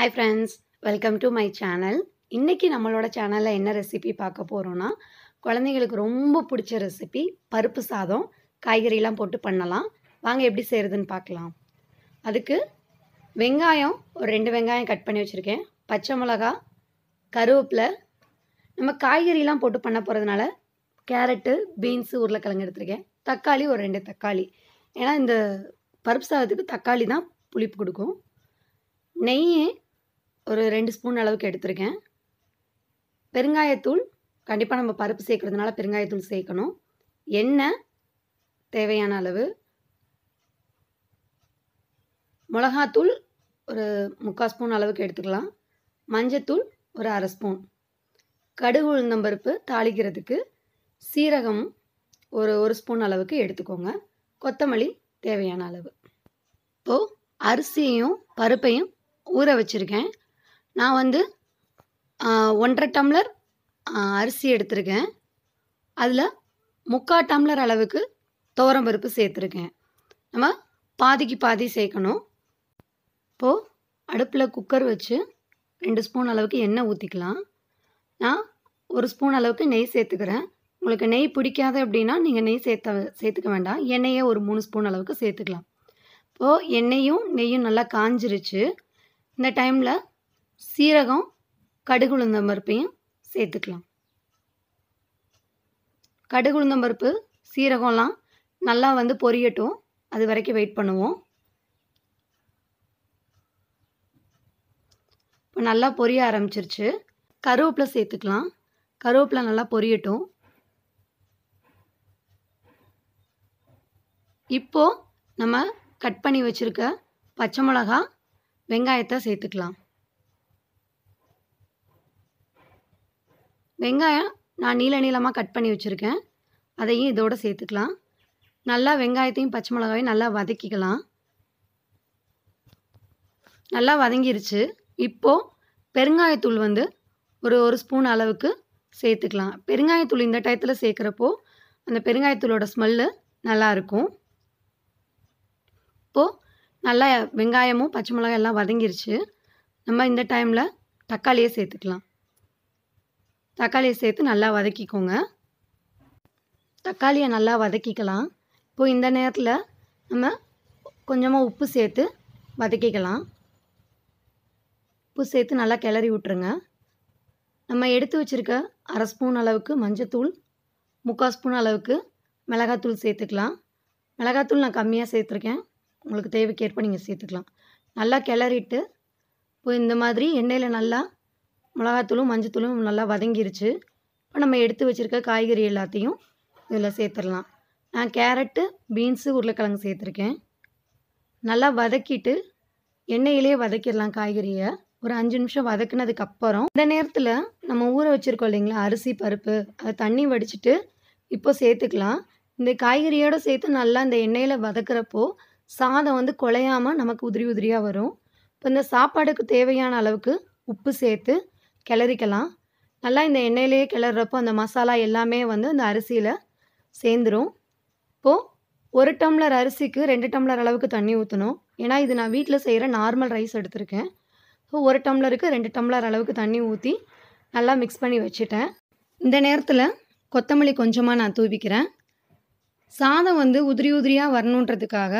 hi friends welcome to my channel இன்றைக்கி நம்மளோட சேனலில் என்ன ரெசிபி பார்க்க போகிறோன்னா குழந்தைங்களுக்கு ரொம்ப பிடிச்ச ரெசிபி பருப்பு சாதம் காய்கறிலாம் போட்டு பண்ணலாம் வாங்க எப்படி செய்கிறதுன்னு பார்க்கலாம் அதுக்கு வெங்காயம் ஒரு ரெண்டு வெங்காயம் கட் பண்ணி வச்சுருக்கேன் பச்சை மிளகா கருவேப்பிலை நம்ம காய்கறிலாம் போட்டு பண்ண போகிறதுனால கேரட்டு பீன்ஸு உருளைக்கிழங்கு எடுத்திருக்கேன் தக்காளி ஒரு ரெண்டு தக்காளி ஏன்னா இந்த பருப்பு சாதத்துக்கு தக்காளி தான் புளிப்பு கொடுக்கும் நெய்யே ஒரு ரெண்டு ஸ்பூன் அளவுக்கு எடுத்திருக்கேன் பெருங்காயத்தூள் கண்டிப்பாக நம்ம பருப்பு சேர்க்குறதுனால பெருங்காயத்தூள் சேர்க்கணும் எண்ணெய் தேவையான அளவு மிளகாத்தூள் ஒரு முக்கால் ஸ்பூன் அளவுக்கு எடுத்துக்கலாம் மஞ்சத்தூள் ஒரு அரை ஸ்பூன் கடுகு உளுந்தம்பருப்பு தாளிக்கிறதுக்கு சீரகம் ஒரு ஒரு ஸ்பூன் அளவுக்கு எடுத்துக்கோங்க கொத்தமல்லி தேவையான அளவு இப்போது அரிசியும் பருப்பையும் ஊற வச்சுருக்கேன் நான் வந்து ஒன்றரை டம்ளர் அரிசி எடுத்திருக்கேன் அதில் முக்கால் டம்ளர் அளவுக்கு துவரம் பருப்பு சேர்த்துருக்கேன் நம்ம பாதிக்கு பாதி சேர்க்கணும் இப்போது அடுப்பில் குக்கர் வச்சு ரெண்டு ஸ்பூன் அளவுக்கு எண்ணெய் ஊற்றிக்கலாம் நான் ஒரு ஸ்பூன் அளவுக்கு நெய் சேர்த்துக்கிறேன் உங்களுக்கு நெய் பிடிக்காது அப்படின்னா நீங்கள் நெய் சேர்த்த சேர்த்துக்க வேண்டாம் எண்ணெயை ஒரு மூணு ஸ்பூன் அளவுக்கு சேர்த்துக்கலாம் இப்போது எண்ணெயும் நெய்யும் நல்லா காஞ்சிருச்சு இந்த டைமில் சீரகம் கடுகுளுந்தம் பருப்பையும் சேர்த்துக்கலாம் கடுகுளுந்தம் பருப்பு சீரகம்லாம் நல்லா வந்து பொரியட்டும் அது வரைக்கும் வெயிட் பண்ணுவோம் இப்போ நல்லா பொரிய ஆரம்பிச்சிருச்சு கருவேப்பிலை சேர்த்துக்கலாம் கருவேப்பிலை நல்லா பொரியட்டும் இப்போது நம்ம கட் பண்ணி வச்சுருக்க பச்சை மிளகா வெங்காயத்தை சேர்த்துக்கலாம் வெங்காயம் நான் நீள நீளமாக கட் பண்ணி வச்சுருக்கேன் அதையும் இதோடு சேர்த்துக்கலாம் நல்லா வெங்காயத்தையும் பச்சை மிளகாயும் நல்லா வதக்கிக்கலாம் நல்லா வதங்கிருச்சு இப்போது பெருங்காயத்தூள் வந்து ஒரு ஒரு ஸ்பூன் அளவுக்கு சேர்த்துக்கலாம் பெருங்காயத்தூள் இந்த டயத்தில் சேர்க்குறப்போ அந்த பெருங்காயத்தூளோட ஸ்மெல்லு நல்லாயிருக்கும் இப்போது நல்லா வெங்காயமும் பச்சை மிளகாயெல்லாம் எல்லாம் வதங்கிருச்சு நம்ம இந்த டைமில் தக்காளியே சேர்த்துக்கலாம் தக்காளியை சேர்த்து நல்லா வதக்கிக்கோங்க தக்காளியை நல்லா வதக்கிக்கலாம் இப்போது இந்த நேரத்தில் நம்ம கொஞ்சமாக உப்பு சேர்த்து வதக்கிக்கலாம் உப்பு சேர்த்து நல்லா கிளறி விட்டுருங்க நம்ம எடுத்து வச்சுருக்க அரை ஸ்பூன் அளவுக்கு மஞ்சத்தூள் முக்கால் ஸ்பூன் அளவுக்கு மிளகாத்தூள் சேர்த்துக்கலாம் மிளகாத்தூள் நான் கம்மியாக சேர்த்துருக்கேன் உங்களுக்கு தேவைக்கேற்ப நீங்கள் சேர்த்துக்கலாம் நல்லா கிளறிட்டு இப்போ இந்த மாதிரி எண்ணெயில் நல்லா மிளகாத்தூளும் மஞ்சத்தூளும் நல்லா வதங்கிருச்சு இப்போ நம்ம எடுத்து வச்சுருக்க காய்கறி எல்லாத்தையும் இதில் சேர்த்துடலாம் நான் கேரட்டு பீன்ஸு உருளைக்கிழங்கு சேர்த்துருக்கேன் நல்லா வதக்கிட்டு எண்ணெயிலேயே வதக்கிடலாம் காய்கறியை ஒரு அஞ்சு நிமிஷம் வதக்குனதுக்கு அப்புறம் இந்த நேரத்தில் நம்ம ஊற வச்சுருக்கோம் இல்லைங்களா அரிசி பருப்பு அதை தண்ணி வடிச்சிட்டு இப்போ சேர்த்துக்கலாம் இந்த காய்கறியோடு சேர்த்து நல்லா இந்த எண்ணெயில் வதக்குறப்போ சாதம் வந்து குழையாமல் நமக்கு உதிரி உதிரியாக வரும் இப்போ இந்த சாப்பாடுக்கு தேவையான அளவுக்கு உப்பு சேர்த்து கிளறிக்கலாம் நல்லா இந்த எண்ணெயிலேயே கிளறப்போ அந்த மசாலா எல்லாமே வந்து அந்த அரிசியில் சேர்ந்துடும் இப்போது ஒரு டம்ளர் அரிசிக்கு ரெண்டு டம்ளர் அளவுக்கு தண்ணி ஊற்றணும் ஏன்னா இது நான் வீட்டில் செய்கிற நார்மல் ரைஸ் எடுத்திருக்கேன் ஸோ ஒரு டம்ளருக்கு ரெண்டு டம்ளர் அளவுக்கு தண்ணி ஊற்றி நல்லா மிக்ஸ் பண்ணி வச்சுட்டேன் இந்த நேரத்தில் கொத்தமல்லி கொஞ்சமாக நான் தூவிக்கிறேன் சாதம் வந்து உதிரி உதிரியாக வரணுன்றதுக்காக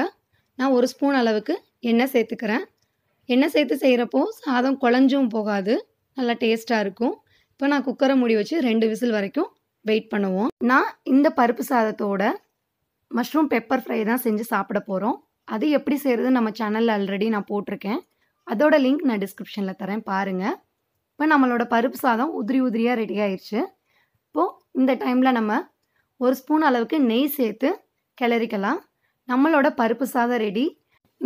நான் ஒரு ஸ்பூன் அளவுக்கு எண்ணெய் சேர்த்துக்கிறேன் எண்ணெய் சேர்த்து செய்கிறப்போ சாதம் குழஞ்சும் போகாது நல்லா டேஸ்ட்டாக இருக்கும் இப்போ நான் குக்கரை மூடி வச்சு ரெண்டு விசில் வரைக்கும் வெயிட் பண்ணுவோம் நான் இந்த பருப்பு சாதத்தோட மஷ்ரூம் பெப்பர் ஃப்ரை தான் செஞ்சு சாப்பிட போகிறோம் அது எப்படி செய்கிறது நம்ம சேனலில் ஆல்ரெடி நான் போட்டிருக்கேன் அதோட லிங்க் நான் டிஸ்கிரிப்ஷனில் தரேன் பாருங்கள் இப்போ நம்மளோட பருப்பு சாதம் உதிரி உதிரியாக ரெடி ஆயிடுச்சு இப்போது இந்த டைமில் நம்ம ஒரு ஸ்பூன் அளவுக்கு நெய் சேர்த்து கிளறிக்கலாம் நம்மளோட பருப்பு சாதம் ரெடி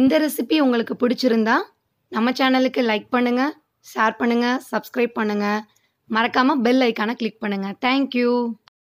இந்த ரெசிபி உங்களுக்கு பிடிச்சிருந்தா நம்ம சேனலுக்கு லைக் பண்ணுங்கள் ஷேர் பண்ணுங்கள் சப்ஸ்கிரைப் பண்ணுங்கள் மறக்காமல் பெல் ஐக்கானை கிளிக் பண்ணுங்கள் தேங்க்யூ